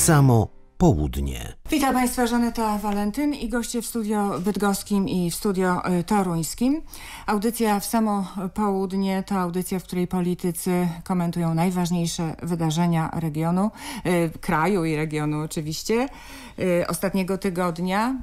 samo południe. Witam Państwa, Żaneta Walentyn i goście w studio bydgoskim i w studio y, toruńskim. Audycja w samo południe to audycja, w której politycy komentują najważniejsze wydarzenia regionu, y, kraju i regionu oczywiście, y, ostatniego tygodnia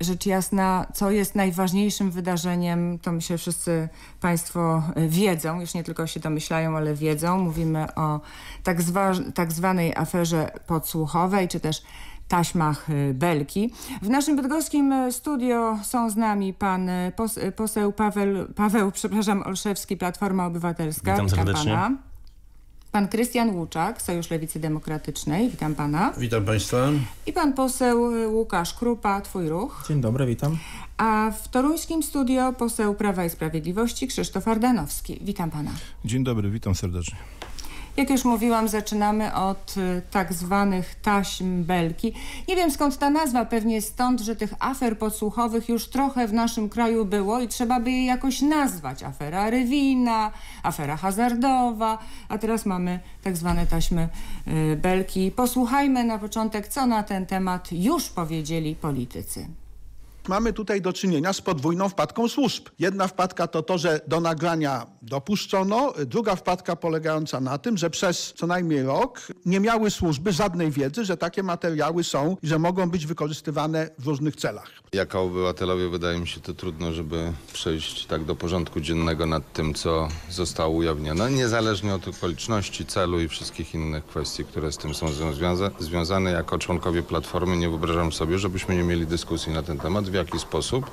rzecz jasna, co jest najważniejszym wydarzeniem, to myślę wszyscy Państwo y, wiedzą, już nie tylko się domyślają, ale wiedzą. Mówimy o tak, zwa tak zwanej aferze podsłuchowej, czy też taśmach y, Belki. W naszym bydgoskim y, studio są z nami pan poseł Paweł, Paweł przepraszam, Olszewski, Platforma Obywatelska. Witam serdecznie. Pana. Pan Krystian Łuczak, Sojusz Lewicy Demokratycznej. Witam pana. Witam państwa. I pan poseł y, Łukasz Krupa, Twój Ruch. Dzień dobry, witam. A w toruńskim studio poseł Prawa i Sprawiedliwości Krzysztof Ardanowski. Witam pana. Dzień dobry, witam serdecznie. Jak już mówiłam, zaczynamy od y, tak zwanych taśm belki. Nie wiem skąd ta nazwa, pewnie stąd, że tych afer podsłuchowych już trochę w naszym kraju było i trzeba by je jakoś nazwać. Afera Rywina, afera hazardowa, a teraz mamy tak zwane taśmy y, belki. Posłuchajmy na początek, co na ten temat już powiedzieli politycy mamy tutaj do czynienia z podwójną wpadką służb. Jedna wpadka to to, że do nagrania dopuszczono, druga wpadka polegająca na tym, że przez co najmniej rok nie miały służby żadnej wiedzy, że takie materiały są i że mogą być wykorzystywane w różnych celach. Jako obywatelowie wydaje mi się to trudno, żeby przejść tak do porządku dziennego nad tym, co zostało ujawnione, niezależnie od okoliczności, celu i wszystkich innych kwestii, które z tym są związane. Jako członkowie Platformy nie wyobrażam sobie, żebyśmy nie mieli dyskusji na ten temat jaki sposób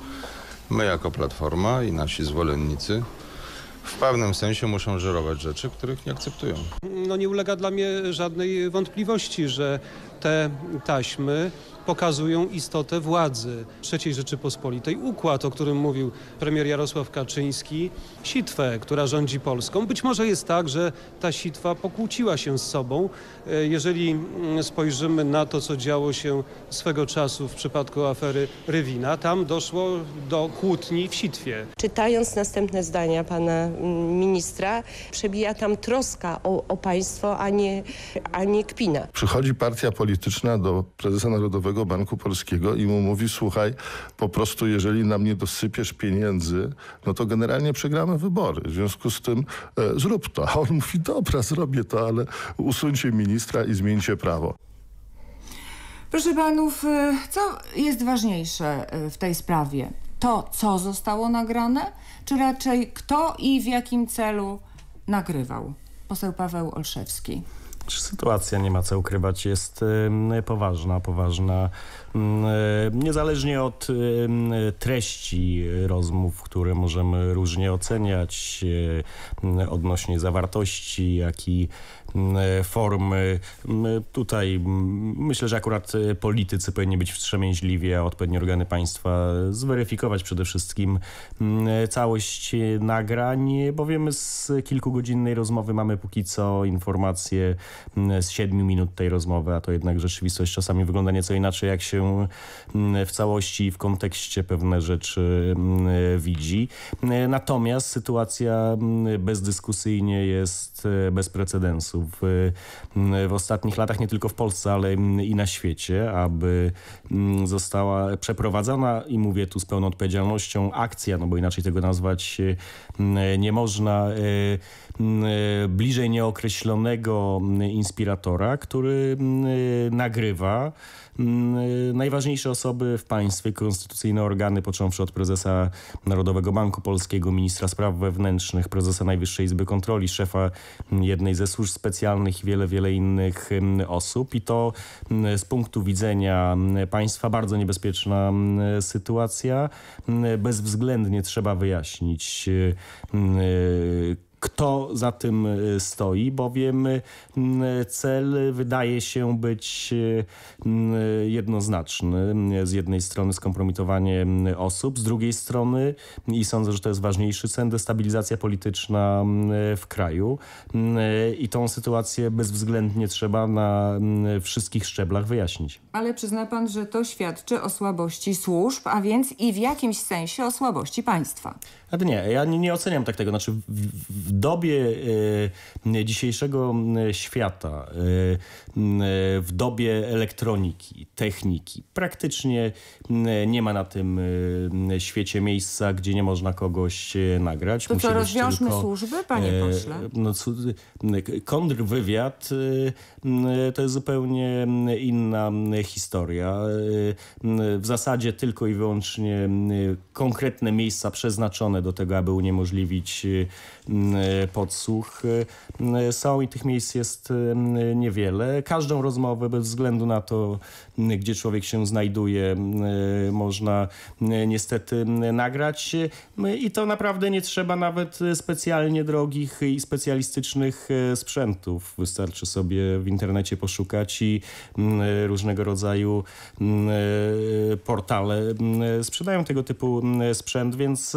my jako Platforma i nasi zwolennicy w pewnym sensie muszą żerować rzeczy, których nie akceptują. No nie ulega dla mnie żadnej wątpliwości, że te taśmy pokazują istotę władzy III Rzeczypospolitej. Układ, o którym mówił premier Jarosław Kaczyński, sitwę, która rządzi Polską. Być może jest tak, że ta sitwa pokłóciła się z sobą. E, jeżeli mm, spojrzymy na to, co działo się swego czasu w przypadku afery Rywina, tam doszło do kłótni w sitwie. Czytając następne zdania pana mm, ministra, przebija tam troska o, o państwo, a nie, a nie kpina. Przychodzi partia polityczna polityczna do prezesa Narodowego Banku Polskiego i mu mówi, słuchaj, po prostu jeżeli nam nie dosypiesz pieniędzy, no to generalnie przegramy wybory. W związku z tym e, zrób to. A on mówi, dobra, zrobię to, ale usuńcie ministra i zmieńcie prawo. Proszę panów, e, co jest ważniejsze e, w tej sprawie? To, co zostało nagrane, czy raczej kto i w jakim celu nagrywał? Poseł Paweł Olszewski. Sytuacja, nie ma co ukrywać, jest poważna, poważna. Mm, niezależnie od treści rozmów, które możemy różnie oceniać e, odnośnie zawartości, jak i Mm, e, form. E, tutaj myślę, że akurat e, politycy powinni być wstrzemięźliwi, a odpowiednie organy państwa zweryfikować przede wszystkim całość nagrań, bo wiemy z kilkugodzinnej rozmowy mamy póki co informacje z siedmiu minut tej rozmowy, a to jednak rzeczywistość czasami wygląda nieco inaczej, jak się w całości i w kontekście pewne rzeczy widzi. Natomiast sytuacja bezdyskusyjnie jest bez precedensu w, w ostatnich latach, nie tylko w Polsce, ale i na świecie, aby mm, została przeprowadzona i mówię tu z pełną odpowiedzialnością akcja, no bo inaczej tego nazwać y, mm, nie można, y, mm, y, bliżej nieokreślonego inspiratora, który nagrywa Mm, y, najważniejsze osoby w państwie, konstytucyjne organy, począwszy od prezesa Narodowego Banku Polskiego, ministra spraw wewnętrznych, prezesa Najwyższej Izby Kontroli, szefa mm, jednej ze służb specjalnych i wiele, wiele innych mm, osób. I to z punktu widzenia państwa bardzo niebezpieczna sytuacja. Bezwzględnie trzeba wyjaśnić, y, kto za tym e, stoi, bowiem cel wydaje się być e, jednoznaczny. Z jednej strony skompromitowanie osób, z drugiej strony, i sądzę, że to jest ważniejszy cel, destabilizacja polityczna w kraju. I tą sytuację bezwzględnie trzeba na wszystkich szczeblach wyjaśnić. Ale przyzna pan, że to świadczy o słabości służb, a więc i w jakimś sensie o słabości państwa. Ale nie, ja nie, nie oceniam tak tego. Znaczy w, w dobie y, dzisiejszego świata, y, y, w dobie elektroniki, techniki, praktycznie nie ma na tym świecie miejsca, gdzie nie można kogoś nagrać. To rozwiążmy tylko, służby, panie pośle? No, kontrwywiad to jest zupełnie inna historia. W zasadzie tylko i wyłącznie konkretne miejsca przeznaczone do tego, aby uniemożliwić y, Y, podsłuch y, y, są i tych miejsc jest niewiele. Każdą rozmowę, bez względu na to, gdzie człowiek się znajduje, można niestety nagrać i to naprawdę nie trzeba nawet specjalnie drogich i specjalistycznych sprzętów. Wystarczy sobie w internecie poszukać i różnego rodzaju portale sprzedają tego typu sprzęt, więc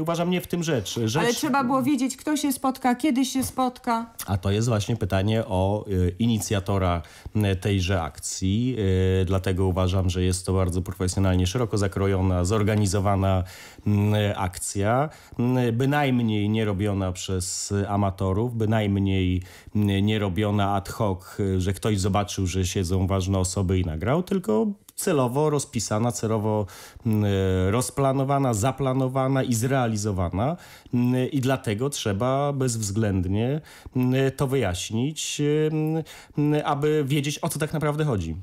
uważam nie w tym rzecz. rzecz trzeba było wiedzieć, kto się spotka, kiedy się spotka. A to jest właśnie pytanie o y, inicjatora tejże akcji. Y, dlatego uważam, że jest to bardzo profesjonalnie, szeroko zakrojona, zorganizowana akcja. Bynajmniej nie robiona przez amatorów, bynajmniej nie robiona ad hoc, y, że ktoś zobaczył, że siedzą ważne osoby i nagrał, tylko celowo rozpisana, celowo mm, e, rozplanowana, zaplanowana i zrealizowana mm, e, i dlatego trzeba bezwzględnie mm, e, to wyjaśnić, aby wiedzieć o co tak naprawdę chodzi.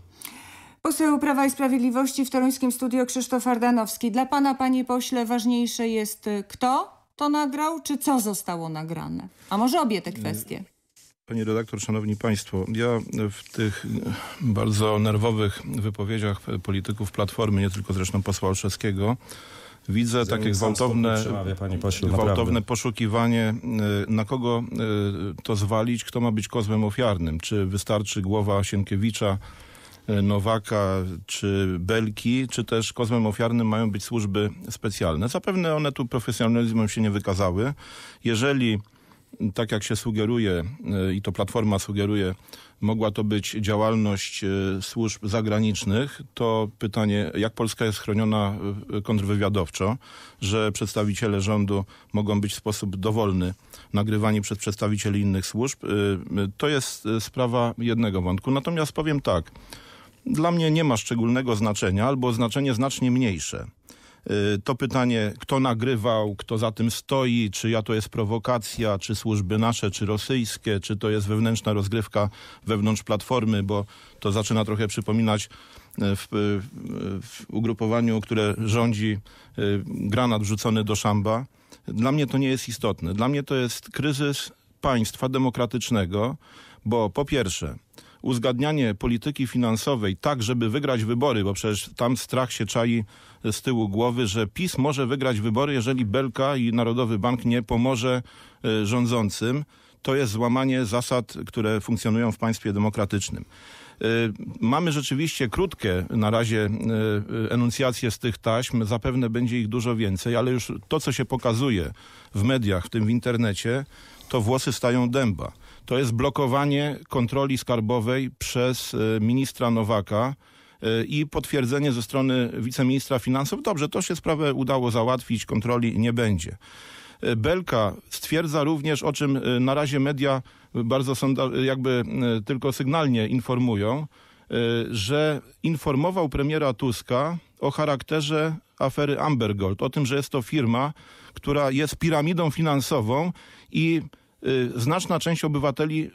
Poseł Prawa i Sprawiedliwości w toruńskim studio Krzysztof Ardanowski. Dla pana, panie pośle, ważniejsze jest kto to nagrał, czy co zostało nagrane? A może obie te kwestie? Panie redaktor, szanowni państwo, ja w tych bardzo nerwowych wypowiedziach polityków Platformy, nie tylko zresztą posła Olszewskiego, widzę takie gwałtowne, pośle, gwałtowne poszukiwanie, y, na kogo y, to zwalić, kto ma być kozłem ofiarnym. Czy wystarczy głowa Sienkiewicza, y, Nowaka czy Belki, czy też kozłem ofiarnym mają być służby specjalne. Zapewne one tu profesjonalizmem się nie wykazały. Jeżeli tak jak się sugeruje e, i to Platforma sugeruje, mogła to być działalność e, służb zagranicznych, to pytanie, jak Polska jest chroniona e, kontrwywiadowczo, że przedstawiciele rządu mogą być w sposób dowolny nagrywani przez przedstawicieli innych służb, to jest sprawa jednego wątku. Natomiast powiem tak, dla mnie nie ma szczególnego znaczenia albo znaczenie znacznie mniejsze. Y, to pytanie, kto nagrywał, kto za tym stoi, czy ja to jest prowokacja, czy służby nasze, czy rosyjskie, czy to jest wewnętrzna rozgrywka wewnątrz platformy, bo to zaczyna trochę przypominać y, w, y, w ugrupowaniu, które rządzi granat wrzucony do szamba. Dla mnie to nie jest istotne. Dla mnie to jest kryzys państwa demokratycznego, bo po pierwsze, uzgadnianie polityki finansowej tak, żeby wygrać wybory, bo przecież tam strach się czai z tyłu głowy, że PiS może wygrać wybory, jeżeli Belka i Narodowy Bank nie pomoże e, rządzącym, to jest złamanie zasad, które funkcjonują w państwie demokratycznym. E, mamy rzeczywiście krótkie na razie e, enuncjacje z tych taśm, zapewne będzie ich dużo więcej, ale już to, co się pokazuje w mediach, w tym w internecie, to włosy stają dęba to jest blokowanie kontroli skarbowej przez e, ministra Nowaka e, i potwierdzenie ze strony wiceministra finansów, dobrze, to się sprawę udało załatwić, kontroli nie będzie. E, Belka stwierdza również, o czym na razie media bardzo jakby tylko sygnalnie informują, że informował premiera Tuska o charakterze afery Ambergold, o tym, że jest to firma, która jest piramidą finansową i Y, znaczna część obywateli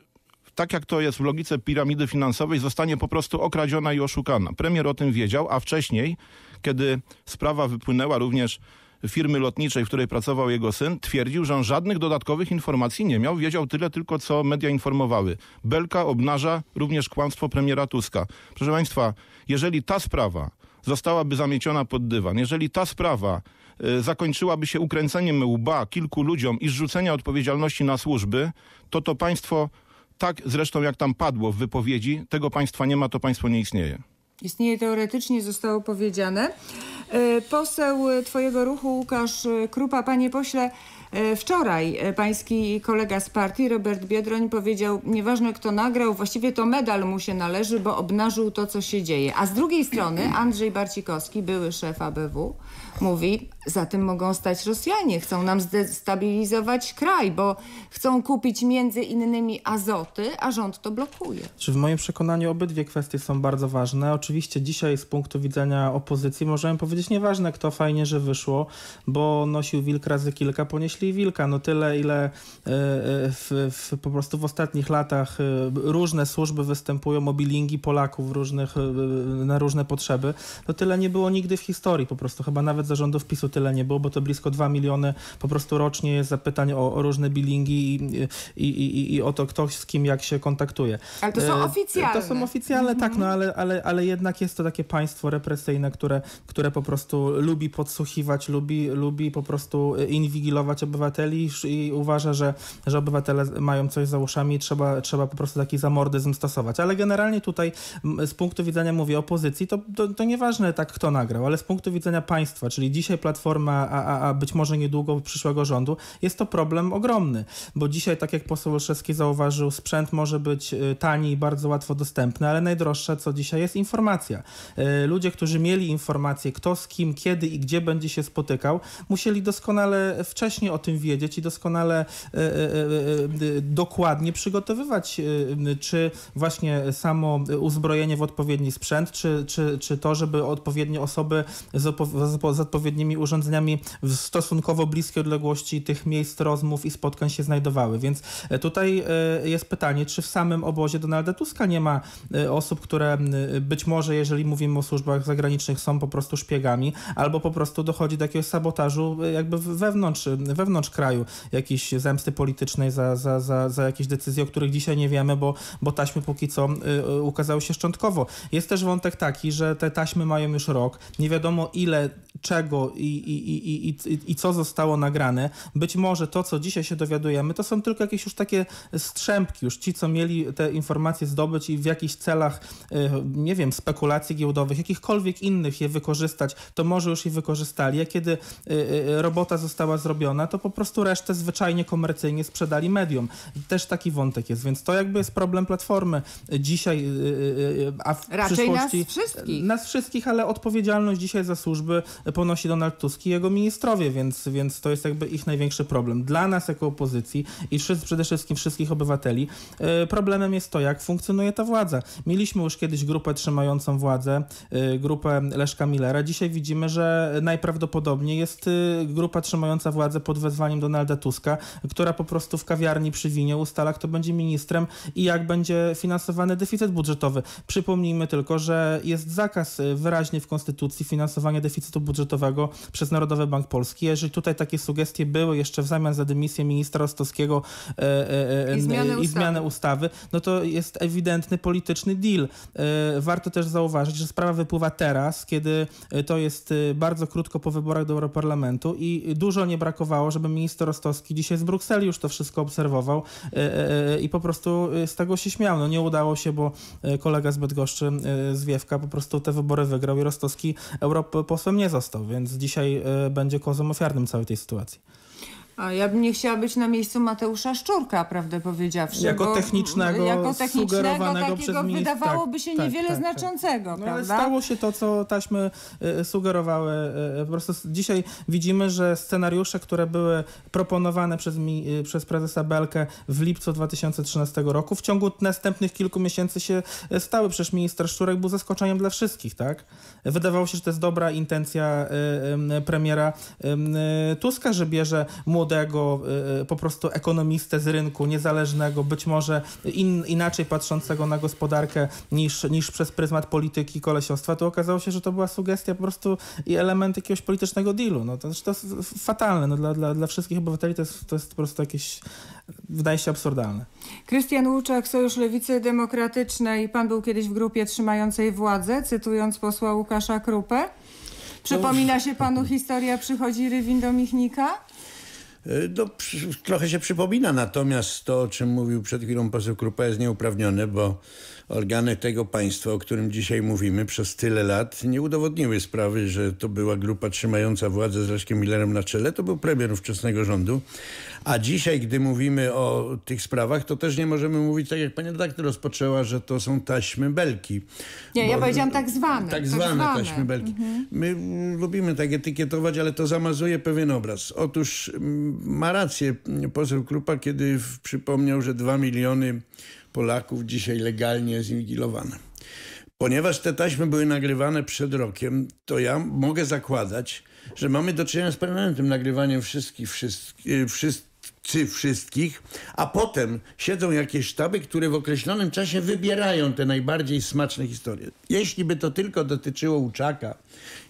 tak jak to jest w logice piramidy finansowej, zostanie po prostu okradziona i oszukana. Premier o tym wiedział, a wcześniej, kiedy sprawa wypłynęła również firmy lotniczej, w której pracował jego syn, twierdził, że on żadnych dodatkowych informacji nie miał, wiedział tyle tylko, co media informowały. Belka obnaża również kłamstwo premiera Tuska. Proszę Państwa, jeżeli ta sprawa zostałaby zamieciona pod dywan, jeżeli ta sprawa Y, zakończyłaby się ukręceniem łba kilku ludziom i zrzucenia odpowiedzialności na służby, to to państwo, tak zresztą jak tam padło w wypowiedzi, tego państwa nie ma, to państwo nie istnieje. Istnieje teoretycznie, zostało powiedziane. Y, poseł Twojego ruchu Łukasz Krupa, panie pośle, E, wczoraj e, pański kolega z partii, Robert Biedroń, powiedział, nieważne kto nagrał, właściwie to medal mu się należy, bo obnażył to, co się dzieje. A z drugiej strony Andrzej Barcikowski, były szef ABW, mówi, za tym mogą stać Rosjanie, chcą nam zdestabilizować kraj, bo chcą kupić między innymi azoty, a rząd to blokuje. Czy w moim przekonaniu obydwie kwestie są bardzo ważne. Oczywiście dzisiaj z punktu widzenia opozycji możemy powiedzieć, nieważne kto, fajnie, że wyszło, bo nosił wilk razy kilka, ponieśli myśli Wilka. No tyle, ile e, e, w, w, po prostu w ostatnich latach e, różne służby występują, mobilingi Polaków różnych, na różne potrzeby, to tyle nie było nigdy w historii po prostu. Chyba nawet zarządów PiSu tyle nie było, bo to blisko 2 miliony po prostu rocznie jest zapytań o, o różne bilingi i, i, i, i, o to kto z kim jak się kontaktuje. Ale to są oficjalne. To są oficjalne, mhm. tak, no mhm. ale, ale, ale jednak jest to takie państwo represyjne, które, które po prostu lubi podsłuchiwać, lubi, lubi po prostu inwigilować obywateli i uważa, że, że obywatele mają coś za uszami i trzeba, trzeba po prostu taki zamordyzm stosować. Ale generalnie tutaj z punktu widzenia, mówię, opozycji, to, to, to nieważne tak kto nagrał, ale z punktu widzenia państwa, czyli dzisiaj Platforma, a, a, a być może niedługo przyszłego rządu, jest to problem ogromny, bo dzisiaj, tak jak poseł Olszewski zauważył, sprzęt może być y, tani i bardzo łatwo dostępny, ale najdroższe, co dzisiaj jest, informacja. Y, ludzie, którzy mieli informację, kto z kim, kiedy i gdzie będzie się spotykał, musieli doskonale wcześniej o tym wiedzieć i doskonale e, e, e, dokładnie przygotowywać, czy właśnie samo uzbrojenie w odpowiedni sprzęt, czy, czy, czy to, żeby odpowiednie osoby z, opo- z odpowiednimi urządzeniami w stosunkowo bliskiej odległości tych miejsc rozmów i spotkań się znajdowały. Więc tutaj jest pytanie, czy w samym obozie Donalda Tuska nie ma osób, które być może, jeżeli mówimy o służbach zagranicznych, są po prostu szpiegami, albo po prostu dochodzi do jakiegoś sabotażu jakby wewnątrz, wewnątrz wewnątrz kraju jakiejś zemsty politycznej za, za, za, za jakieś decyzje, o których dzisiaj nie wiemy, bo, bo taśmy póki co y, y ukazały się szczątkowo. Jest też wątek taki, że te taśmy mają już rok, nie wiadomo ile, czego i, i, i, i, i co zostało nagrane. Być może to, co dzisiaj się dowiadujemy, to są tylko jakieś już takie strzępki, już ci, co mieli te informacje zdobyć i w jakichś celach, y, nie wiem, spekulacji giełdowych, jakichkolwiek innych je wykorzystać, to może już je wykorzystali, a kiedy y, robota została zrobiona, to po prostu resztę zwyczajnie komercyjnie sprzedali medium. Też taki wątek jest, więc to jakby jest problem platformy dzisiaj, y, y, y, a w Raczej przyszłości... nas wszystkich. Nas wszystkich, ale odpowiedzialność dzisiaj za służby ponosi Donald Tusk i jego ministrowie, więc, więc to jest jakby ich największy problem. Dla nas jako opozycji i wszyscy, przede wszystkim wszystkich obywateli problemem jest to, jak funkcjonuje ta władza. Mieliśmy już kiedyś grupę trzymającą władzę, grupę Leszka Millera. Dzisiaj widzimy, że najprawdopodobniej jest grupa trzymająca władzę pod wezwaniem Donalda Tuska, która po prostu w kawiarni przy winie ustala, kto będzie ministrem i jak będzie finansowany deficyt budżetowy. Przypomnijmy tylko, że jest zakaz y, wyraźny w Konstytucji finansowania deficytu budżetowego przez Narodowy Bank Polski. Jeżeli tutaj takie sugestie były jeszcze w zamian za dymisję ministra Rostowskiego e, e, e, i, zmianę, i zmianę ustawy. ustawy, no to jest ewidentny polityczny deal. E, warto też zauważyć, że sprawa wypływa teraz, kiedy e, to jest y, bardzo krótko po wyborach do Europarlamentu i dużo nie brakowało, żeby minister Rostowski dzisiaj z Brukseli już to wszystko obserwował e, e, e, i po prostu z tego się śmiał. No nie udało się, bo kolega z Bydgoszczy, Zwiewka, po prostu te wybory wygrał i Rostowski europosłem nie został, więc dzisiaj będzie kozłem ofiarnym całej tej sytuacji. A ja bym nie chciała być na miejscu Mateusza Szczurka, prawdę powiedziawszy. Jako bo, technicznego, jako technicznego sugerowanego takiego przez wydawałoby się tak, tak niewiele tak, tak, znaczącego, no, prawda? stało się to, co taśmy y, sugerowały. Y, y, po prostu dzisiaj widzimy, że scenariusze, które były proponowane przez, mi, przez prezesa Belkę w lipcu 2013 roku, w ciągu następnych kilku miesięcy się stały. Przecież minister Szczurek był zaskoczeniem dla wszystkich, tak? Wydawało się, że to jest dobra intencja premiera Tuska, że bierze młody młodego, y, y, po prostu ekonomistę z rynku, niezależnego, być może in, inaczej patrzącego na gospodarkę niż, niż przez pryzmat polityki kolesiostwa, to okazało się, że to była sugestia po prostu i element jakiegoś politycznego dealu. No, to, znaczy to jest fatalne no, dla, dla, dla wszystkich obywateli, to jest, to jest po prostu jakieś, wydaje się absurdalne. Krystian Łuczak, Sojusz Lewicy Demokratycznej, pan był kiedyś w grupie trzymającej władzę, cytując posła Łukasza Krupę. Przypomina się panu historia przychodzi Rywin do Michnika? E, no, trochę się przypomina, natomiast to, o czym mówił przed chwilą poseł Krupa jest nieuprawnione, bo organy tego państwa, o którym dzisiaj mówimy, przez tyle lat nie udowodniły sprawy, że to była grupa trzymająca władzę z Leszkiem Millerem na czele. To był premier ówczesnego rządu. A dzisiaj, gdy mówimy o tych sprawach, to też nie możemy mówić, tak jak pani redaktor rozpoczęła, że to są taśmy belki. Nie, Bo, ja powiedziałam tak zwane. Tak, tak zwane, zwane. taśmy belki. Mhm. My mm, lubimy tak etykietować, ale to zamazuje pewien obraz. Otóż mm, ma rację poseł Krupa, kiedy przypomniał, że dwa miliony Polaków dzisiaj legalnie zinwigilowane. Ponieważ te taśmy były nagrywane przed rokiem, to ja mogę zakładać, że mamy do czynienia z permanentnym nagrywaniem wszystkich, wszystkich, wszystkich czy wszystkich, a potem siedzą jakieś sztaby, które w określonym czasie wybierają te najbardziej smaczne historie. Jeśli by to tylko dotyczyło Uczaka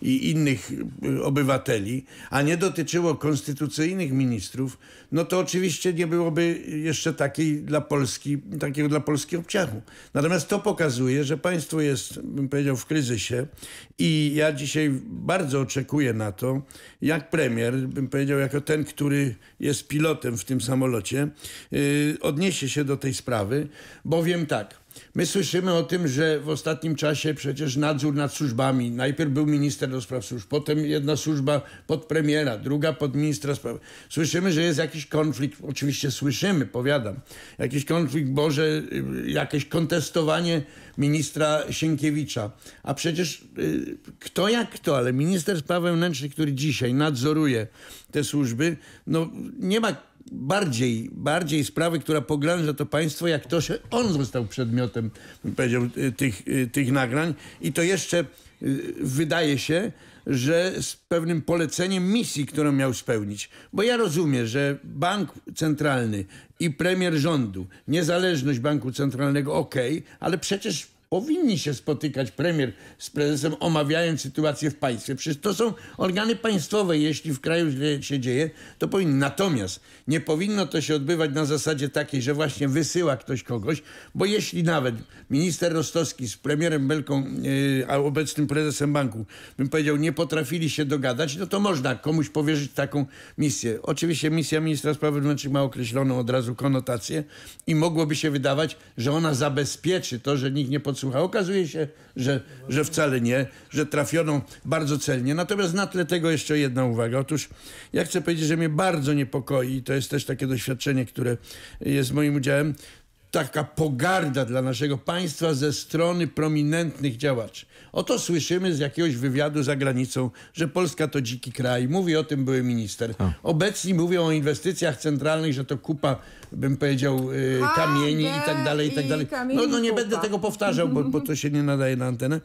i innych y, obywateli, a nie dotyczyło konstytucyjnych ministrów, no to oczywiście nie byłoby jeszcze takiej dla Polski, takiego dla Polski obciachu. Natomiast to pokazuje, że państwo jest, bym powiedział, w kryzysie i ja dzisiaj bardzo oczekuję na to, jak premier, bym powiedział, jako ten, który jest pilotem w tym samolocie, y, odniesie się do tej sprawy, bowiem tak. My słyszymy o tym, że w ostatnim czasie przecież nadzór nad służbami, najpierw był minister do spraw służb, potem jedna służba pod premiera, druga pod ministra spraw. Słyszymy, że jest jakiś konflikt, oczywiście słyszymy, powiadam, jakiś konflikt, Boże, y, jakieś kontestowanie ministra Sienkiewicza. A przecież y, kto jak kto, ale minister spraw wewnętrznych, który dzisiaj nadzoruje te służby, no nie ma bardziej, bardziej sprawy, która pogrąża to państwo, jak to, się on został przedmiotem, powiedział, y, tych, y, tych nagrań. I to jeszcze y, wydaje się, że z pewnym poleceniem misji, którą miał spełnić. Bo ja rozumiem, że bank centralny i premier rządu, niezależność banku centralnego, okej, okay, ale przecież powinni się spotykać premier z prezesem, omawiając sytuację w państwie. Przecież to są organy państwowe. Jeśli w kraju źle się dzieje, to powinni. Natomiast nie powinno to się odbywać na zasadzie takiej, że właśnie wysyła ktoś kogoś, bo jeśli nawet minister Rostowski z premierem Belką, e, a obecnym prezesem banku, bym powiedział, nie potrafili się dogadać, no to można komuś powierzyć taką misję. Oczywiście misja ministra spraw wewnętrznych ma określoną od razu konotację i mogłoby się wydawać, że ona zabezpieczy to, że nikt nie potrzebuje podsłucha. Okazuje się, że, że wcale nie, że trafiono bardzo celnie. Natomiast na tle tego jeszcze jedna uwaga. Otóż ja chcę powiedzieć, że mnie bardzo niepokoi, to jest też takie doświadczenie, które jest moim udziałem, taka pogarda dla naszego państwa ze strony prominentnych działaczy. Oto słyszymy z jakiegoś wywiadu za granicą, że Polska to dziki kraj. Mówi o tym były minister. A. Obecni mówią o inwestycjach centralnych, że to kupa, bym powiedział, y, kamieni itd i tak dalej, i tak dalej. No, no nie kupa. będę tego powtarzał, bo, bo to się nie nadaje na antenę.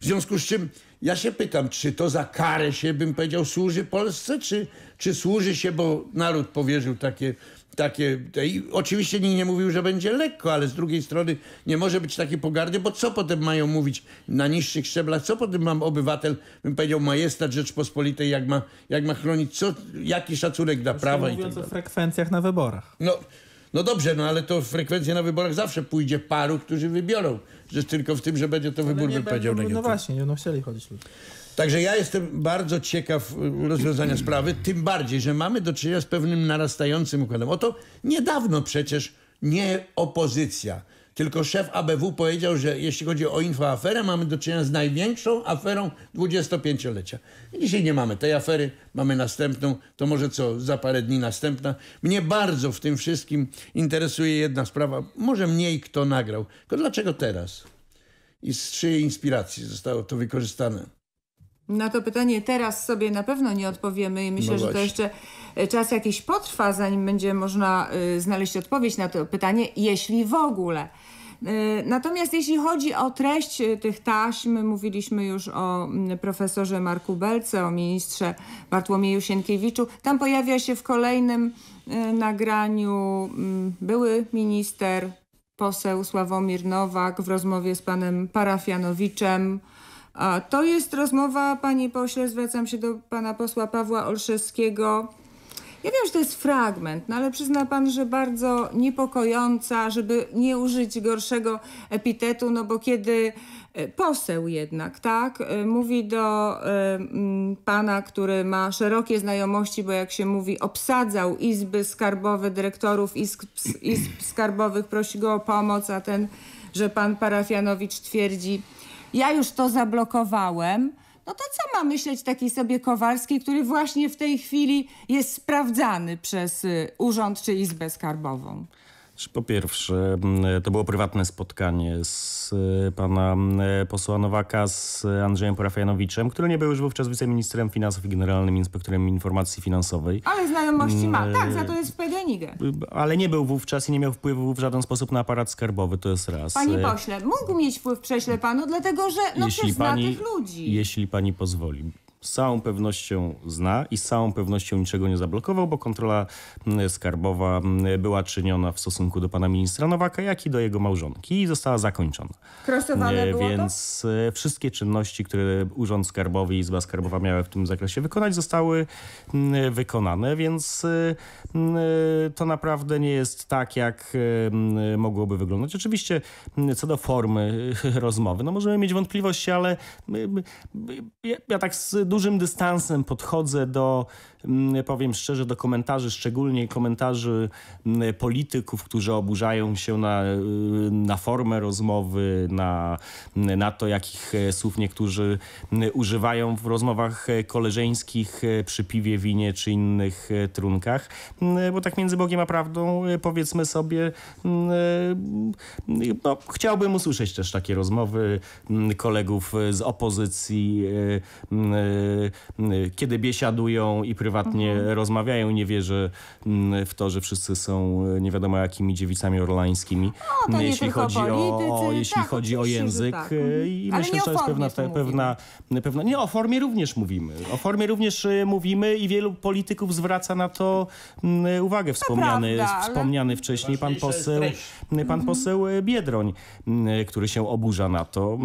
W związku z czym ja się pytam, czy to za karę się, bym powiedział, służy Polsce, czy, czy służy się, bo naród powierzył takie takie. I oczywiście nikt nie mówił, że będzie lekko, ale z drugiej strony nie może być takiej pogardy, bo co potem mają mówić na niższych szczeblach? Co potem mam obywatel, bym powiedział, majestat Rzeczpospolitej, jak ma, jak ma chronić, co, jaki szacunek dla prawa i tak dalej. o frekwencjach na wyborach. No, no dobrze, no ale to frekwencja na wyborach zawsze pójdzie paru, którzy wybiorą. Że tylko w tym, że będzie to ale no wybór, bym powiedział. No, no właśnie, nie będą chcieli chodzić ludzie. Także ja jestem bardzo ciekaw y, rozwiązania sprawy, tym bardziej, że mamy do czynienia z pewnym narastającym układem. Oto niedawno przecież nie opozycja, tylko szef ABW powiedział, że jeśli chodzi o infoaferę, mamy do czynienia z największą aferą 25-lecia. Dzisiaj nie mamy tej afery, mamy następną, to może co, za parę dni następna. Mnie bardzo w tym wszystkim interesuje jedna sprawa, może mniej kto nagrał, tylko dlaczego teraz? I z czyjej inspiracji zostało to wykorzystane? Na to pytanie teraz sobie na pewno nie odpowiemy i myślę, no że to jeszcze e, czas jakiś potrwa, zanim będzie można e, znaleźć odpowiedź na to pytanie, jeśli w ogóle. E, natomiast jeśli chodzi o treść tych taśm, mówiliśmy już o mm, profesorze Marku Belce, o ministrze Bartłomieju Sienkiewiczu. Tam pojawia się w kolejnym nagraniu mm, były minister, poseł Sławomir Nowak w rozmowie z panem Parafianowiczem. A to jest rozmowa, panie pośle, zwracam się do pana posła Pawła Olszewskiego. Ja wiem, że to jest fragment, no ale przyzna pan, że bardzo niepokojąca, żeby nie użyć gorszego epitetu, no bo kiedy e, poseł jednak, tak, e, mówi do y, pana, który ma szerokie znajomości, bo jak się mówi, obsadzał izby skarbowe, dyrektorów izb, izb skarbowych, prosi go o pomoc, a ten, że pan parafianowicz twierdzi, ja już to zablokowałem, no to co ma myśleć taki sobie Kowalski, który właśnie w tej chwili jest sprawdzany przez y, urząd czy Izbę Skarbową? Po pierwsze, to było prywatne spotkanie z e, pana e, posła Nowaka z Andrzejem Porafianowiczem, który nie był już wówczas wiceministrem finansów i generalnym inspektorem informacji finansowej. Ale znajomości ma, e, tak, za to jest w PGNiG. Ale nie był wówczas i nie miał wpływu w żaden sposób na aparat skarbowy, to jest raz. Panie pośle, mógł mieć wpływ, prześlę panu, dlatego że no, jeśli pani, zna tych ludzi. Jeśli pani pozwoli z całą pewnością zna i z całą pewnością niczego nie zablokował, bo kontrola mm, skarbowa mm, była czyniona w stosunku do pana ministra Nowaka, jak i do jego małżonki i została zakończona. Krosowane e, było Więc to? E, wszystkie czynności, które Urząd Skarbowy i Izba Skarbowa miały w tym zakresie wykonać, zostały mm, wykonane, więc e, to naprawdę nie jest tak, jak mogłoby wyglądać. Oczywiście co do formy rozmowy, no możemy mieć wątpliwości, ale ja, ja tak z dużym dystansem podchodzę do Mm, powiem szczerze, do komentarzy, szczególnie komentarzy mm, polityków, którzy oburzają się na, y, na formę rozmowy, na, mm, na to, jakich e, słów niektórzy używają w rozmowach e, koleżeńskich e, przy piwie, winie czy innych trunkach. Bo tak między Bogiem a prawdą, powiedzmy sobie, no, chciałbym usłyszeć też takie rozmowy kolegów z opozycji, kiedy biesiadują i prywatnie mhm. rozmawiają, nie wierzę mm, w to, że wszyscy są e, nie wiadomo jakimi dziewicami orlańskimi. O, to jeśli chodzi o, o, jeśli tak, chodzi o język tak. E, i mhm. Ale myślę, że to jest pewna, to pewna, pewna nie o formie również mówimy. O formie również e, mówimy i wielu polityków zwraca na to mm, uwagę wspomniany, prawda, wspomniany ale... wcześniej pan poseł, mm, pan mhm. poseł Biedroń, który się oburza na to.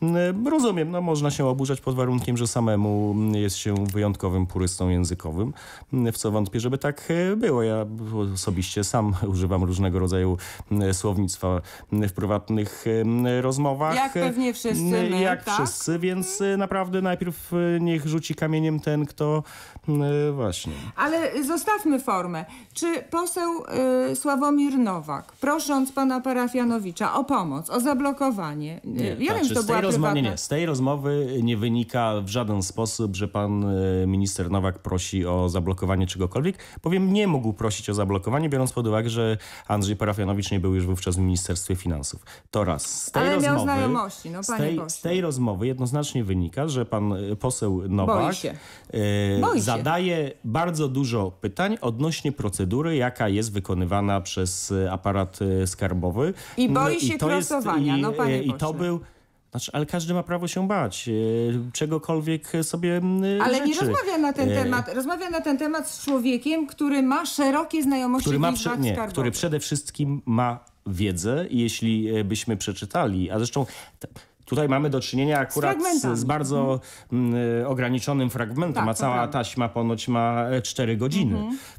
Mhm. Rozumiem, no można się oburzać pod warunkiem, że samemu jest się wyjątkowym purystą języka językowym, w co wątpię, żeby tak e, było. Ja osobiście sam używam różnego rodzaju słownictwa w prywatnych rozmowach. Jak pewnie wszyscy my, Jak tak? wszyscy, więc e, naprawdę najpierw e, niech rzuci kamieniem ten, kto właśnie. Ale zostawmy formę. Czy poseł Sławomir Nowak, prosząc pana parafianowicza o pomoc, o zablokowanie, nie, ja tak, wiem, że to była rozmowy, nie, nie, z tej rozmowy nie wynika w żaden sposób, że pan minister Nowak prosi prosi o zablokowanie czegokolwiek, bowiem nie mógł prosić o zablokowanie, biorąc pod uwagę, że Andrzej Parafianowicz nie był już wówczas w Ministerstwie Finansów. To raz. Z tej Ale rozmowy, miał znajomości, no panie z tej, z tej rozmowy jednoznacznie wynika, że pan e, poseł Nowak Boi się. E, boi się. zadaje bardzo dużo pytań odnośnie procedury, jaka jest wykonywana przez e, aparat skarbowy. I boi no się I to jest, i, no panie I to był... Znaczy, ale każdy ma prawo się bać, e, czegokolwiek sobie Ale życzy. nie rozmawia na ten e, temat. Rozmawia na ten temat z człowiekiem, który ma szerokie znajomości który ma prze, nie, Który przede wszystkim ma wiedzę, jeśli e, byśmy przeczytali, a zresztą Tutaj mamy do czynienia akurat z, z bardzo mm. y, ograniczonym fragmentem, tak, a cała taśma ponoć ma 4 e, godziny.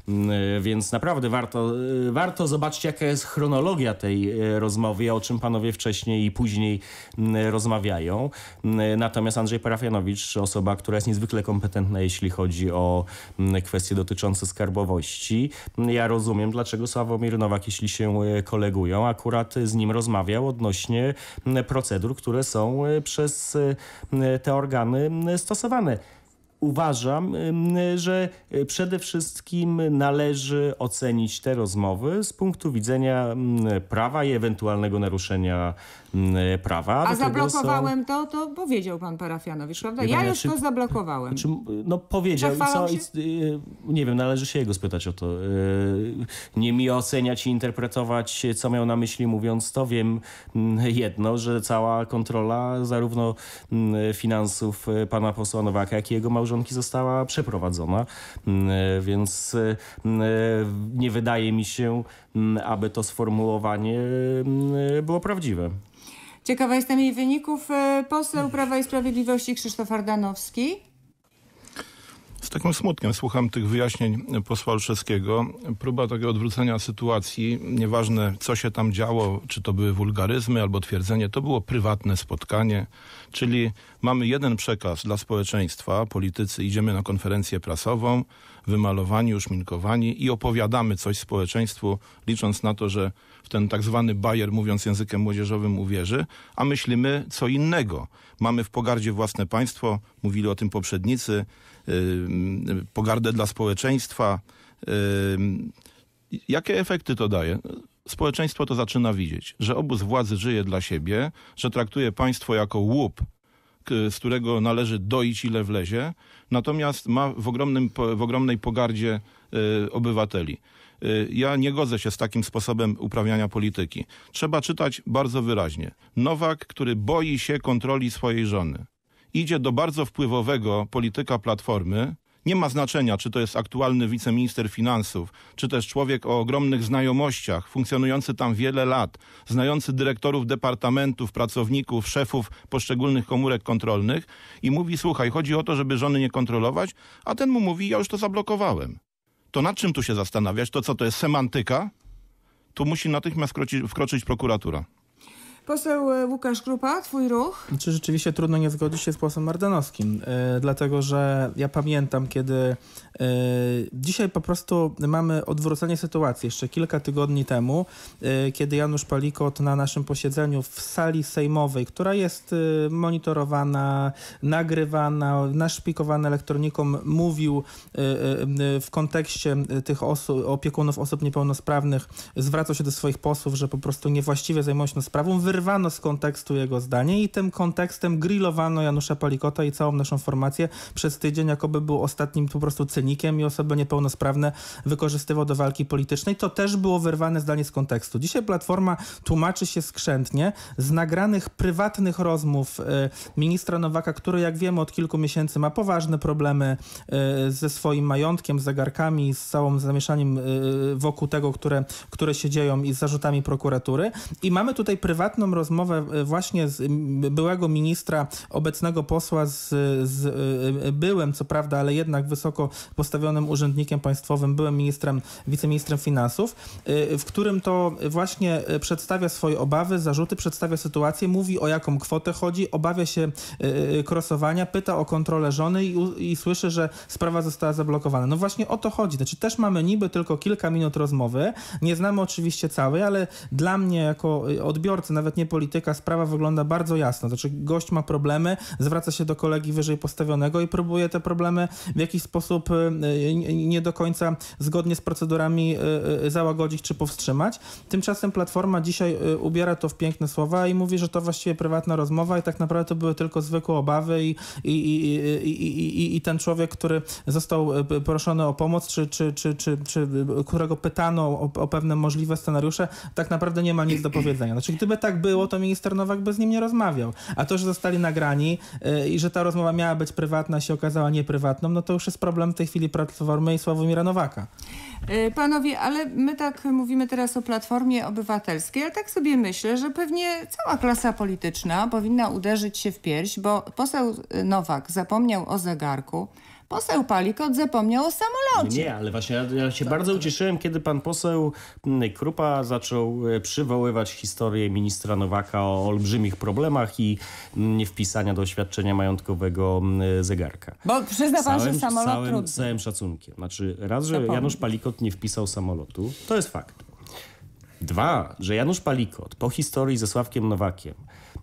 Mm-hmm. Y, więc naprawdę warto, y, warto zobaczyć, jaka jest chronologia tej y, rozmowy, o czym panowie wcześniej i później mm, rozmawiają. Mm, y, natomiast Andrzej Parafianowicz, osoba, która jest niezwykle kompetentna, jeśli chodzi o kwestie dotyczące skarbowości. Ja rozumiem, dlaczego Sławomir Nowak, jeśli się e, kolegują, akurat z nim rozmawiał odnośnie procedur, które są są e, przez e, e, te organy stosowane. Uważam, że przede wszystkim należy ocenić te rozmowy z punktu widzenia prawa i ewentualnego naruszenia Mm, prawa. A zablokowałem są... to, to powiedział pan Parafianowicz, prawda? Ja, ja już czy, to zablokowałem. Czy, no powiedział co, y, nie wiem, należy się jego spytać o to. Y, nie mi oceniać i interpretować, co miał na myśli mówiąc to. Wiem mm, jedno, że cała kontrola zarówno mm, finansów y, pana posła Nowaka, jak i jego małżonki została przeprowadzona, więc nie wydaje mi się, aby to sformułowanie było prawdziwe. Ciekawa jestem jej wyników. E, poseł Prawa i Sprawiedliwości Krzysztof Ardanowski. Z takim smutkiem słucham tych wyjaśnień posła Olszewskiego. Próba takiego odwrócenia sytuacji, nieważne co się tam działo, czy to były wulgaryzmy albo twierdzenie, to było prywatne spotkanie, czyli mamy jeden przekaz dla społeczeństwa, politycy idziemy na konferencję prasową, wymalowani, uszminkowani i opowiadamy coś społeczeństwu, licząc na to, że w ten tak zwany bajer, mówiąc językiem młodzieżowym, uwierzy, a myślimy co innego. Mamy w pogardzie własne państwo, mówili o tym poprzednicy, yy, pogardę dla społeczeństwa. Yy, jakie efekty to daje? Społeczeństwo to zaczyna widzieć, że obóz władzy żyje dla siebie, że traktuje państwo jako łup, z którego należy doić ile wlezie, natomiast ma w, ogromnym, w ogromnej pogardzie e, obywateli. E, ja nie godzę się z takim sposobem uprawiania polityki. Trzeba czytać bardzo wyraźnie. Nowak, który boi się kontroli swojej żony, idzie do bardzo wpływowego polityka Platformy, nie ma znaczenia, czy to jest aktualny wiceminister finansów, czy też człowiek o ogromnych znajomościach, funkcjonujący tam wiele lat, znający dyrektorów departamentów, pracowników, szefów poszczególnych komórek kontrolnych i mówi: Słuchaj, chodzi o to, żeby żony nie kontrolować, a ten mu mówi: Ja już to zablokowałem. To nad czym tu się zastanawiać? To co to jest semantyka? Tu musi natychmiast wkroczyć prokuratura. Poseł e, Łukasz Grupa, twój ruch? Czy rzeczywiście trudno nie zgodzić się z posłem Mardanowskim? E, dlatego, że ja pamiętam, kiedy e, dzisiaj po prostu mamy odwrócenie sytuacji. Jeszcze kilka tygodni temu, kiedy Janusz Palikot na naszym posiedzeniu w sali sejmowej, która jest monitorowana, nagrywana, naszpikowana elektroniką, mówił w kontekście tych osób, opiekunów osób niepełnosprawnych, zwracał się do swoich posłów, że po prostu niewłaściwie zajmują się tą sprawą wyrwano z kontekstu jego zdanie i tym kontekstem grillowano Janusza Palikota i całą naszą formację przez tydzień, jakoby był ostatnim po prostu cynikiem i osoby niepełnosprawne wykorzystywał do walki politycznej. To też było wyrwane zdanie z kontekstu. Dzisiaj Platforma tłumaczy się skrzętnie z nagranych prywatnych rozmów e, ministra Nowaka, który jak wiemy od kilku miesięcy ma poważne problemy e, ze swoim majątkiem, z zegarkami, z całym zamieszaniem e, wokół tego, które, które się dzieją i z zarzutami prokuratury. I mamy tutaj prywatne rozmowę e, właśnie z byłego ministra, obecnego posła z, z e, e, byłem, co prawda, ale jednak wysoko postawionym urzędnikiem państwowym, byłem ministrem, wiceministrem finansów, w którym to właśnie przedstawia swoje obawy, zarzuty, przedstawia sytuację, mówi o jaką kwotę chodzi, obawia się krosowania, pyta o kontrolę żony i, i słyszy, że sprawa została zablokowana. No właśnie o to chodzi. Znaczy też mamy niby tylko kilka minut rozmowy, nie znamy oczywiście całej, ale dla mnie jako odbiorcy, nawet nawet nie polityka, sprawa wygląda bardzo jasno. Znaczy, gość ma problemy, zwraca się do kolegi wyżej postawionego i próbuje te problemy w jakiś sposób y, y, y, nie do końca zgodnie z procedurami załagodzić czy powstrzymać. Tymczasem Platforma dzisiaj ubiera to w piękne słowa i mówi, że to właściwie prywatna rozmowa i tak naprawdę to były tylko zwykłe obawy i, i, i, i, i ten człowiek, który został proszony o pomoc, czy, czy, czy, czy, czy którego pytano o, o pewne możliwe scenariusze, tak naprawdę nie ma nic do powiedzenia. Znaczy, gdyby tak było, to minister Nowak by z nim nie rozmawiał. A to, że zostali nagrani e, i że ta rozmowa miała być prywatna, się okazała nieprywatną, no to już jest problem w tej chwili Platformy i Sławomira Nowaka. E, panowie, ale my tak mówimy teraz o Platformie Obywatelskiej, ale tak sobie myślę, że pewnie cała klasa polityczna powinna uderzyć się w pierś, bo poseł Nowak zapomniał o zegarku, Poseł Palikot zapomniał o samolocie. Nie, ale właśnie ja, ja się tak. bardzo ucieszyłem, kiedy pan poseł mm, Krupa zaczął e, przywoływać historię ministra Nowaka o olbrzymich problemach i mm, wpisania do oświadczenia majątkowego mm, zegarka. Bo przyzna pan, całym, że samolot całym, całym szacunkiem. Znaczy raz, że Janusz Palikot nie wpisał samolotu, to jest fakt. Dwa, że Janusz Palikot po historii ze Sławkiem Nowakiem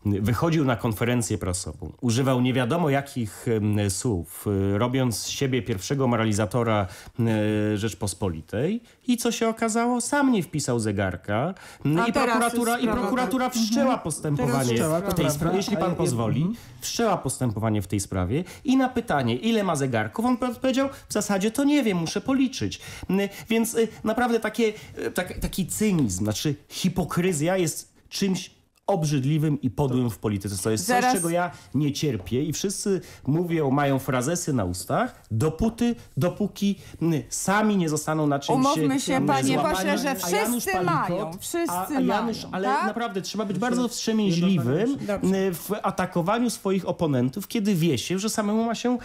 wychodził na konferencję prasową, używał nie wiadomo jakich słów, y, robiąc z siebie pierwszego moralizatora y, Rzeczpospolitej i co się okazało? Sam nie wpisał zegarka y, A i prokuratura, i prokuratura mhm. wszczęła postępowanie w tej sprawie, jeśli pan pozwoli, mhm. wszczęła postępowanie w tej sprawie i na pytanie, ile ma zegarków, on powiedział, w zasadzie to nie wiem, muszę policzyć. Więc naprawdę takie, tak, taki cynizm znaczy, hipokryzja jest czymś obrzydliwym i podłym w polityce, To jest Zaraz... coś, czego ja nie cierpię i wszyscy mówią, mają frazesy na ustach, dopóty, dopóki mm, sami nie zostaną na czymś Umówmy się, mm, panie pośle, że wszyscy Palikot, mają, wszyscy a, a Janusz, mają. Ale tak? naprawdę trzeba być bardzo wstrzemięźliwym mm, w atakowaniu swoich oponentów, kiedy wie się, że samemu ma się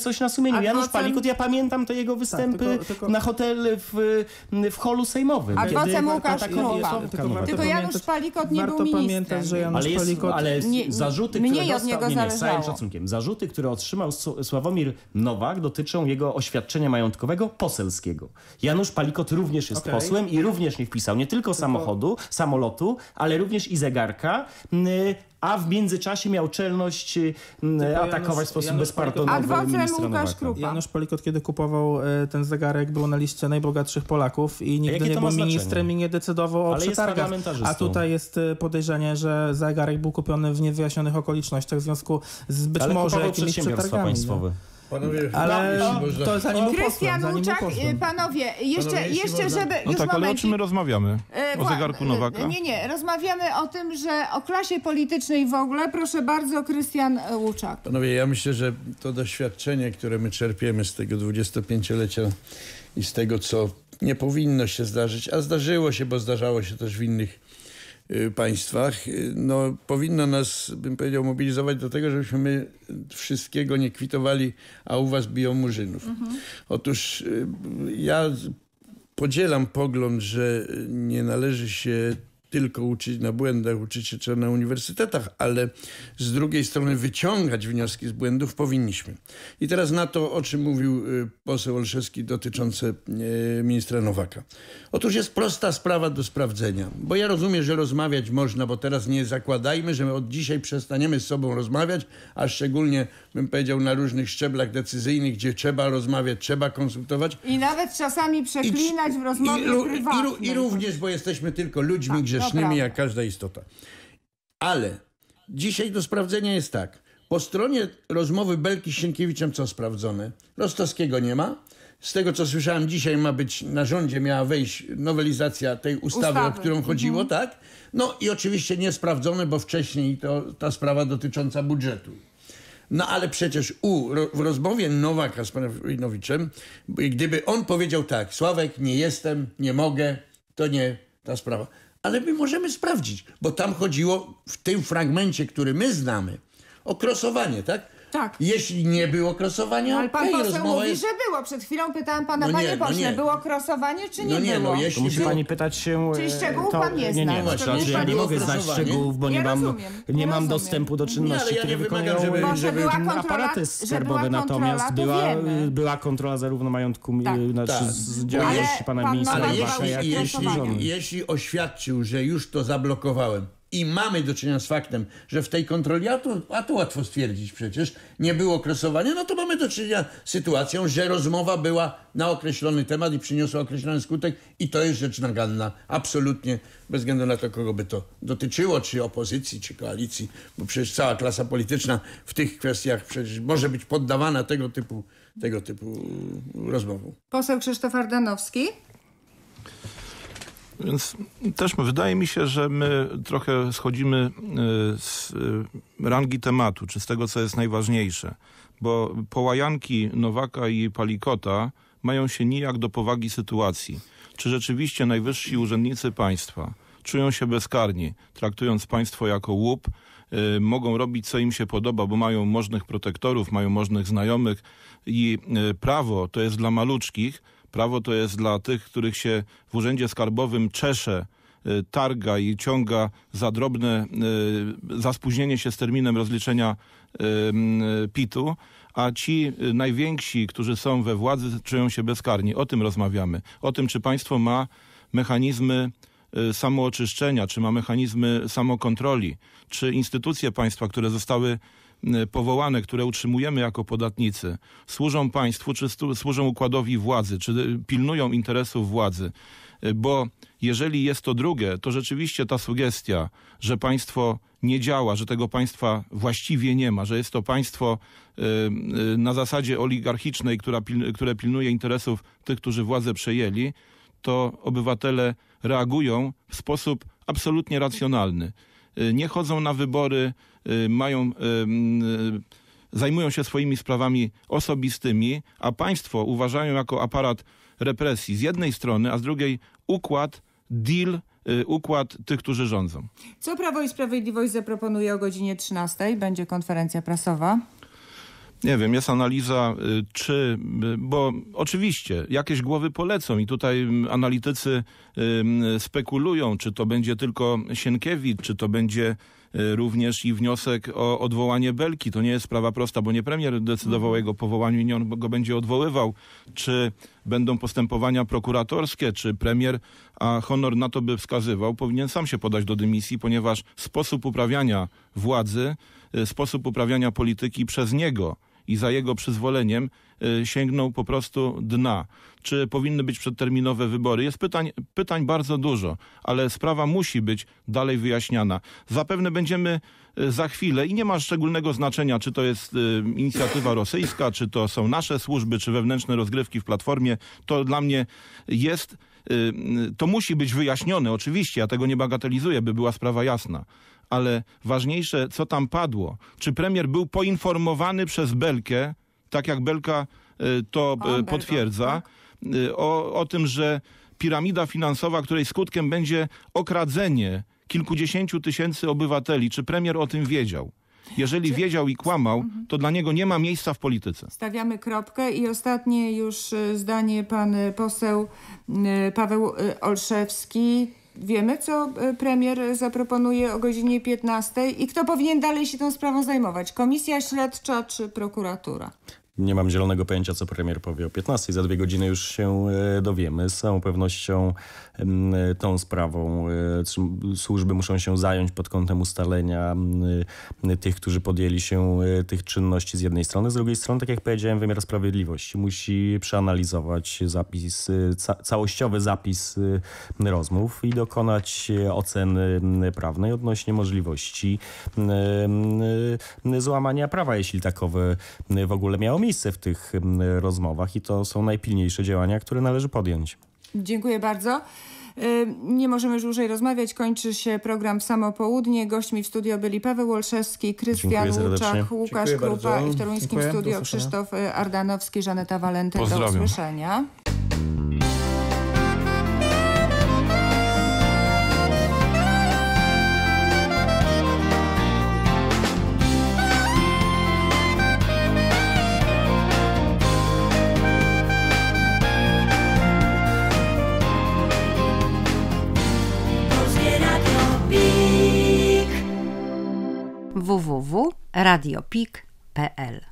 coś na sumieniu. A Janusz Palikot, ten... ja pamiętam te jego tak, występy tak, tylko, tylko... na hotel w, w holu sejmowym. A kiedy... Łukasz Kluba. Tylko, tylko Janusz Palikot nie był ministrem pamiętasz, że Janusz ale jest, Palikot... Ale nie, zarzuty, które od niego nie, nie, z szacunkiem. Zarzuty, które otrzymał Sławomir Nowak dotyczą jego oświadczenia majątkowego poselskiego. Janusz Palikot również jest okay. posłem i również nie wpisał nie tylko samochodu, samolotu, ale również i zegarka a w międzyczasie miał czelność y, Tylko atakować Janusz, w sposób A bezpardonowy Adwokatem Łukasz Krupa. Janusz Polikot, kiedy kupował e, ten zegarek, był na liście najbogatszych Polaków i nigdy nie był ministrem i nie decydował o Ale przetargach. A tutaj jest e, podejrzenie, że zegarek był kupiony w niewyjaśnionych okolicznościach w związku z być Ale może jakimiś przetargami. Panowie, to zanim Krystian Łuczak, y, panowie, jeszcze, panowie, jeszcze żeby... No tak, momencik. ale o czym my rozmawiamy? Y, o zegarku Nowaka? Nie, nie, rozmawiamy o tym, że o klasie politycznej w ogóle. Proszę bardzo, Krystian Łuczak. Panowie, ja myślę, że to doświadczenie, które my czerpiemy z tego 25-lecia i z tego, co nie powinno się zdarzyć, a zdarzyło się, bo zdarzało się też w innych Y, państwach, y, no, powinno nas, bym powiedział, mobilizować do tego, żebyśmy my wszystkiego nie kwitowali, a u was biją murzynów. Mhm. Otóż y, ja podzielam pogląd, że nie należy się tylko uczyć na błędach, uczyć się trzeba na uniwersytetach, ale z drugiej strony wyciągać wnioski z błędów powinniśmy. I teraz na to, o czym mówił y, poseł Olszewski dotyczące y, ministra Nowaka. Otóż jest prosta sprawa do sprawdzenia, bo ja rozumiem, że rozmawiać można, bo teraz nie zakładajmy, że my od dzisiaj przestaniemy z sobą rozmawiać, a szczególnie bym powiedział na różnych szczeblach decyzyjnych, gdzie trzeba rozmawiać, trzeba konsultować. I nawet czasami przeklinać I, w rozmowie i, I, również, bo jesteśmy tylko ludźmi, tak. gdzie grzesznymi jak każda istota. Ale dzisiaj do sprawdzenia jest tak. Po stronie rozmowy Belki z Sienkiewiczem co sprawdzone? Rostowskiego nie ma. Z tego co słyszałem dzisiaj ma być na rządzie miała wejść nowelizacja tej ustawy, ustawy. o którą mhm. chodziło, mhm. tak? No i oczywiście niesprawdzone, bo wcześniej to ta sprawa dotycząca budżetu. No ale przecież u, w rozmowie Nowaka z panem Winowiczem, gdyby on powiedział tak, Sławek, nie jestem, nie mogę, to nie ta sprawa ale my możemy sprawdzić, bo tam chodziło w tym fragmencie, który my znamy, o krosowanie, tak? Tak. Jeśli nie było krosowania, no, Ale pan okay, poseł mówi, jest... że było. Przed chwilą pytałam pana, no nie, panie no pośle, no było krosowanie czy nie, no nie no było? No, jeśli to musi pani pytać się... E, Czyli szczegółów to... pan nie zna. Nie, nie, znaczy, znaczy, ja nie mogę znać szczegółów, bo nie, nie mam, rozumiem, nie, mam dostępu do czynności, no, ale ja które wykonują żeby, żeby była aparaty skarbowe. natomiast była, była kontrola zarówno majątku, tak. Znaczy tak. z działalności pana ministra jak i Jeśli oświadczył, że już to zablokowałem, i mamy do czynienia z faktem, że w tej kontroli, a to, a to łatwo stwierdzić przecież, nie było kresowania, no to mamy do czynienia z sytuacją, że rozmowa była na określony temat i przyniosła określony skutek i to jest rzecz naganna, absolutnie, bez względu na to, kogo by to dotyczyło, czy opozycji, czy koalicji, bo przecież cała klasa polityczna w tych kwestiach przecież może być poddawana tego typu, tego typu rozmowom. Poseł Krzysztof Ardanowski. Więc też wydaje mi się, że my trochę schodzimy e, z e, rangi tematu, czy z tego, co jest najważniejsze. Bo połajanki Nowaka i Palikota mają się nijak do powagi sytuacji. Czy rzeczywiście najwyżsi urzędnicy państwa czują się bezkarni, traktując państwo jako łup, e, mogą robić co im się podoba, bo mają możnych protektorów, mają możnych znajomych i prawo to jest dla maluczkich, Prawo to jest dla tych, których się w urzędzie skarbowym czesze, y, targa i ciąga za drobne, y, za spóźnienie się z terminem rozliczenia y, PIT-u, a ci najwięksi, którzy są we władzy, czują się bezkarni. O tym rozmawiamy. O tym, czy państwo ma mechanizmy samooczyszczenia, czy ma mechanizmy samokontroli, czy instytucje państwa, które zostały E, powołane, które utrzymujemy jako podatnicy, służą państwu, czy służą układowi władzy, czy e, pilnują interesów władzy. E, bo jeżeli jest to drugie, to rzeczywiście ta sugestia, że państwo nie działa, że tego państwa właściwie nie ma, że jest to państwo na zasadzie oligarchicznej, które pilnuje interesów tych, którzy władzę przejęli, to obywatele reagują w sposób absolutnie racjonalny. Nie chodzą na wybory, Y, mają y, y, zajmują się swoimi sprawami osobistymi, a państwo uważają jako aparat represji z jednej strony, a z drugiej układ, deal, układ tych, którzy rządzą. Co Prawo i Sprawiedliwość zaproponuje o godzinie 13? Będzie konferencja prasowa. Nie wiem, jest analiza, czy, bo oczywiście jakieś głowy polecą i tutaj analitycy spekulują, czy to będzie tylko Sienkiewicz, czy to będzie Y, również i wniosek o odwołanie Belki. To nie jest sprawa prosta, bo nie premier decydował o jego powołaniu i nie on go będzie odwoływał. Czy będą postępowania prokuratorskie, czy premier, a honor na to by wskazywał, powinien sam się podać do dymisji, ponieważ sposób uprawiania władzy, y, sposób uprawiania polityki przez niego i za jego przyzwoleniem y, sięgnął po prostu dna. Czy powinny być przedterminowe wybory? Jest pytań, pytań bardzo dużo, ale sprawa musi być dalej wyjaśniana. Zapewne będziemy y, za chwilę i nie ma szczególnego znaczenia, czy to jest y, inicjatywa rosyjska, czy to są nasze służby, czy wewnętrzne rozgrywki w platformie. To dla mnie jest to musi być wyjaśnione, oczywiście, ja tego nie bagatelizuję, by była sprawa jasna, ale ważniejsze, co tam padło. Czy premier był poinformowany przez Belkę, tak jak Belka e, to e, potwierdza, tak? E, o, o tym, że piramida finansowa, której skutkiem będzie okradzenie kilkudziesięciu tysięcy obywateli. Czy premier o tym wiedział? Jeżeli wiedział i kłamał, mhm. to dla niego nie ma miejsca w polityce. Stawiamy kropkę i ostatnie już zdanie pan poseł Paweł Olszewski. Wiemy, co e, premier zaproponuje o godzinie 15 i kto powinien dalej się tą sprawą zajmować? Komisja śledcza czy prokuratura? Nie mam zielonego pojęcia, co premier powie o 15. Za dwie godziny już się e, dowiemy. Z całą pewnością e, tą sprawą e, służby muszą się zająć pod kątem ustalenia tych, którzy podjęli się tych czynności z jednej strony. Z drugiej strony, tak jak powiedziałem, wymiar sprawiedliwości musi przeanalizować zapis, całościowy zapis rozmów i dokonać oceny prawnej odnośnie możliwości złamania prawa, jeśli takowe w ogóle miało miejsce w tych rozmowach i to są najpilniejsze działania, które należy podjąć. Dziękuję bardzo. E, nie możemy już dłużej rozmawiać. Kończy się program w samo południe. Gośćmi w studio byli Paweł Olszewski, Krystian Łuczak, Łukasz Dziękuję Krupa bardzo. i w toruńskim Dziękuję. studio Krzysztof e, Ardanowski, Żaneta Walenty. Do usłyszenia. radiopik.pl